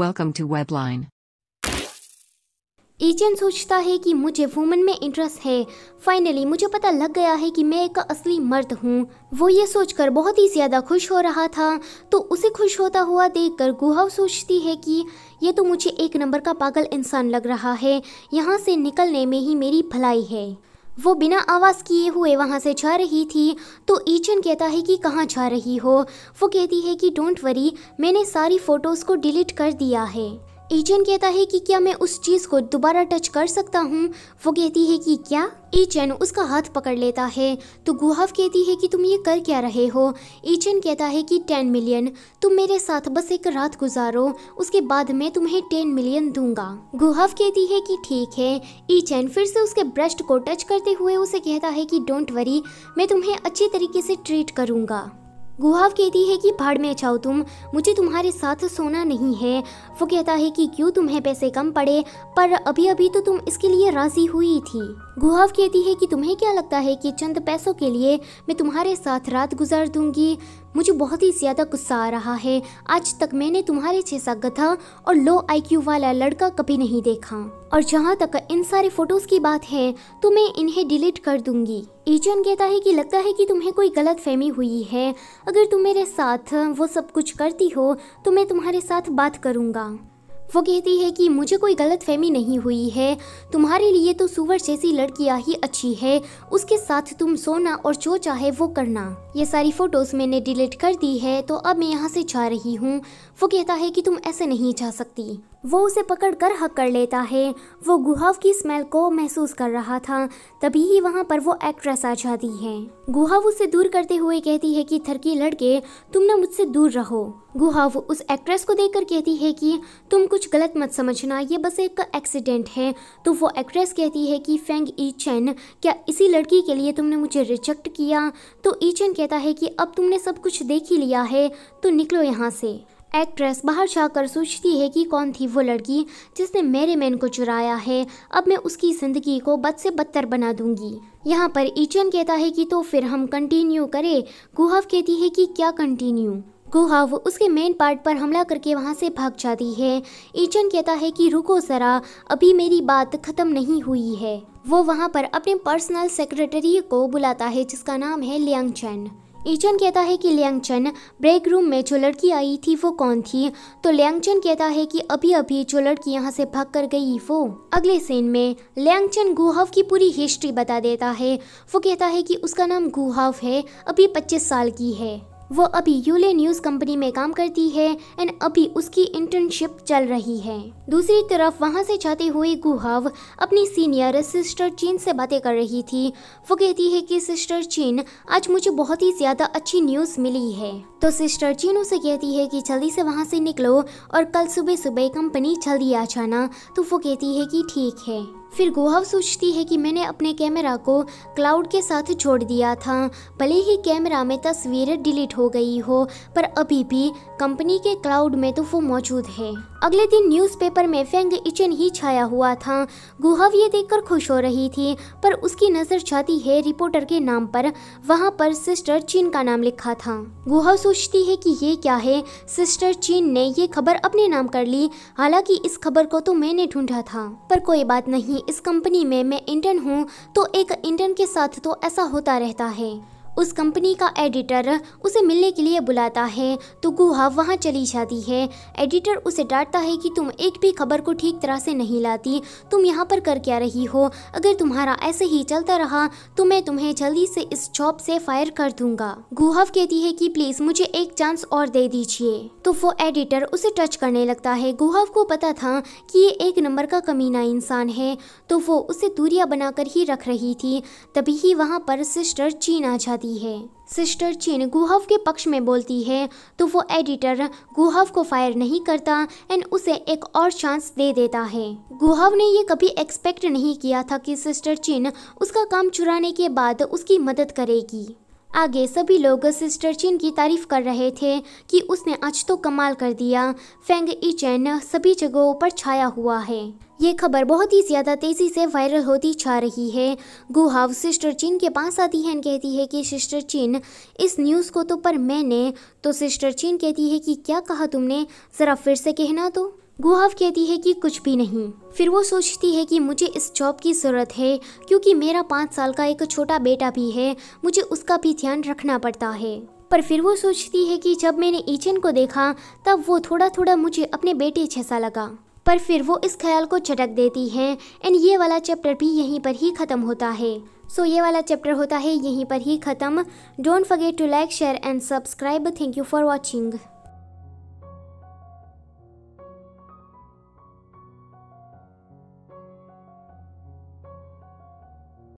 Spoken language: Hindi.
Welcome to Webline. एजेंट सोचता है कि मुझे वुमन में इंटरेस्ट है फाइनली मुझे पता लग गया है कि मैं एक असली मर्द हूँ वो ये सोचकर बहुत ही ज़्यादा खुश हो रहा था तो उसे खुश होता हुआ देखकर गुहाव सोचती है कि ये तो मुझे एक नंबर का पागल इंसान लग रहा है यहाँ से निकलने में ही मेरी भलाई है वो बिना आवाज़ किए हुए वहाँ से जा रही थी तो ईचन कहता है कि कहाँ जा रही हो वो कहती है कि डोंट वरी मैंने सारी फ़ोटोज़ को डिलीट कर दिया है एजन कहता है कि क्या मैं उस चीज को दोबारा टच कर सकता हूँ वो कहती है कि क्या ईचन उसका हाथ पकड़ लेता है तो गुहाव कहती है कि तुम ये कर क्या रहे हो ईचन कहता है कि टेन मिलियन तुम मेरे साथ बस एक रात गुजारो उसके बाद मैं तुम्हें टेन मिलियन दूंगा गुहाव कहती है कि ठीक है ईचन फिर से उसके ब्रेस्ट को टच करते हुए उसे कहता है कि डोंट वरी मैं तुम्हें अच्छे तरीके से ट्रीट करूंगा गुहाव कहती है कि भाड़ में जाओ तुम मुझे तुम्हारे साथ सोना नहीं है वो कहता है कि क्यों तुम्हें पैसे कम पड़े पर अभी अभी तो तुम इसके लिए राजी हुई थी गुहाव कहती है कि तुम्हें क्या लगता है कि चंद पैसों के लिए मैं तुम्हारे साथ रात गुजार दूंगी मुझे बहुत ही ज़्यादा गुस्सा आ रहा है आज तक मैंने तुम्हारे जैसा गधा और लो आईक्यू वाला लड़का कभी नहीं देखा और जहाँ तक इन सारे फोटोज़ की बात है तो मैं इन्हें डिलीट कर दूंगी एजन कहता है कि लगता है कि तुम्हें कोई गलत फहमी हुई है अगर तुम मेरे साथ वो सब कुछ करती हो तो मैं तुम्हारे साथ बात करूँगा वो कहती है कि मुझे कोई गलत फहमी नहीं हुई है तुम्हारे लिए तो सुवर जैसी लड़कियाँ ही अच्छी है उसके साथ तुम सोना और जो चाहे वो करना ये सारी फ़ोटोज़ मैंने डिलीट कर दी है तो अब मैं यहाँ से जा रही हूँ वो कहता है कि तुम ऐसे नहीं जा सकती वो उसे पकड़ कर हक कर लेता है वो गुहाव की स्मेल को महसूस कर रहा था तभी ही वहाँ पर वो एक्ट्रेस आ जाती है गुहाव उसे दूर करते हुए कहती है कि थरकी लड़के तुम ना मुझसे दूर रहो गुहा वो उस एक्ट्रेस को देखकर कहती है कि तुम कुछ गलत मत समझना ये बस एक एक्सीडेंट है तो वो एक्ट्रेस कहती है कि फेंग ई चैन क्या इसी लड़की के लिए तुमने मुझे रिजेक्ट किया तो ई चैन कहता है कि अब तुमने सब कुछ देख ही लिया है तो निकलो यहाँ से एक्ट्रेस बाहर जाकर सोचती है कि कौन थी वो लड़की जिसने मेरे मैन को चुराया है अब मैं उसकी ज़िंदगी को बद से बदतर बना दूंगी यहाँ पर ईचन कहता है कि तो फिर हम कंटिन्यू करें गुहव कहती है कि क्या कंटिन्यू गुहा वो उसके मेन पार्ट पर हमला करके वहाँ से भाग जाती है एजन कहता है कि रुको ज़रा अभी मेरी बात ख़त्म नहीं हुई है वो वहाँ पर अपने पर्सनल सेक्रेटरी को बुलाता है जिसका नाम है लियांग चैन ईचन कहता है कि लियांगचन ब्रेक रूम में जो लड़की आई थी वो कौन थी तो लियांगचन कहता है कि अभी अभी जो लड़की यहाँ से भाग कर गई वो अगले सीन में लियांगचन गुहाव की पूरी हिस्ट्री बता देता है वो कहता है कि उसका नाम गुहाव है अभी 25 साल की है वो अभी यूले न्यूज़ कंपनी में काम करती है एंड अभी उसकी इंटर्नशिप चल रही है दूसरी तरफ वहाँ से जाते हुए गुहाव अपनी सीनियर सिस्टर चीन से बातें कर रही थी वो कहती है कि सिस्टर चीन आज मुझे बहुत ही ज़्यादा अच्छी न्यूज़ मिली है तो सिस्टर चीन उसे कहती है कि जल्दी से वहाँ से निकलो और कल सुबह सुबह कंपनी जल्दी आ जाना तो वो कहती है कि ठीक है फिर गुहाव सोचती है कि मैंने अपने कैमरा को क्लाउड के साथ छोड़ दिया था भले ही कैमरा में तस्वीर डिलीट हो गई हो पर अभी भी कंपनी के क्लाउड में तो वो मौजूद है अगले दिन न्यूज़पेपर में फेंग इचन ही छाया हुआ था गुहाव ये देखकर खुश हो रही थी पर उसकी नज़र जाती है रिपोर्टर के नाम पर वहाँ पर सिस्टर चीन का नाम लिखा था गुहाव सोचती है कि ये क्या है सिस्टर चीन ने ये खबर अपने नाम कर ली हालांकि इस खबर को तो मैंने ढूंढा था पर कोई बात नहीं इस कंपनी में मैं इंटर्न हूँ तो एक इंटर्न के साथ तो ऐसा होता रहता है उस कंपनी का एडिटर उसे मिलने के लिए बुलाता है तो गुहा वहाँ चली जाती है एडिटर उसे डांटता है कि तुम एक भी खबर को ठीक तरह से नहीं लाती तुम यहाँ पर कर क्या रही हो अगर तुम्हारा ऐसे ही चलता रहा तो मैं तुम्हें जल्दी से इस जॉब से फायर कर दूंगा गुहाव कहती है कि प्लीज मुझे एक चांस और दे दीजिए तो वो एडिटर उसे टच करने लगता है गुहाव को पता था कि ये एक नंबर का कमीना इंसान है तो वो उसे दूरिया बनाकर ही रख रही थी तभी ही वहाँ पर सिस्टर चीन आ जाती जाती है सिस्टर चिन गुहव के पक्ष में बोलती है तो वो एडिटर गुहव को फायर नहीं करता एंड उसे एक और चांस दे देता है गुहव ने ये कभी एक्सपेक्ट नहीं किया था कि सिस्टर चिन उसका काम चुराने के बाद उसकी मदद करेगी आगे सभी लोग सिस्टर चिन की तारीफ कर रहे थे कि उसने आज तो कमाल कर दिया फेंग ई चैन सभी जगहों पर छाया हुआ है ये खबर बहुत ही ज़्यादा तेज़ी से वायरल होती जा रही है गुहाव सिस्टर चिन के पास आती है कहती है कि सिस्टर चिन इस न्यूज़ को तो पर मैंने तो सिस्टर चिन कहती है कि क्या कहा तुमने ज़रा फिर से कहना तो गुहाव कहती है कि कुछ भी नहीं फिर वो सोचती है कि मुझे इस जॉब की ज़रूरत है क्योंकि मेरा पाँच साल का एक छोटा बेटा भी है मुझे उसका भी ध्यान रखना पड़ता है पर फिर वो सोचती है कि जब मैंने ईचन को देखा तब वो थोड़ा थोड़ा मुझे अपने बेटे जैसा लगा पर फिर वो इस ख्याल को झटक देती है एंड ये वाला चैप्टर भी यहीं पर ही ख़त्म होता है सो so, ये वाला चैप्टर होता है यहीं पर ही ख़त्म don't forget to like share and subscribe thank you for watching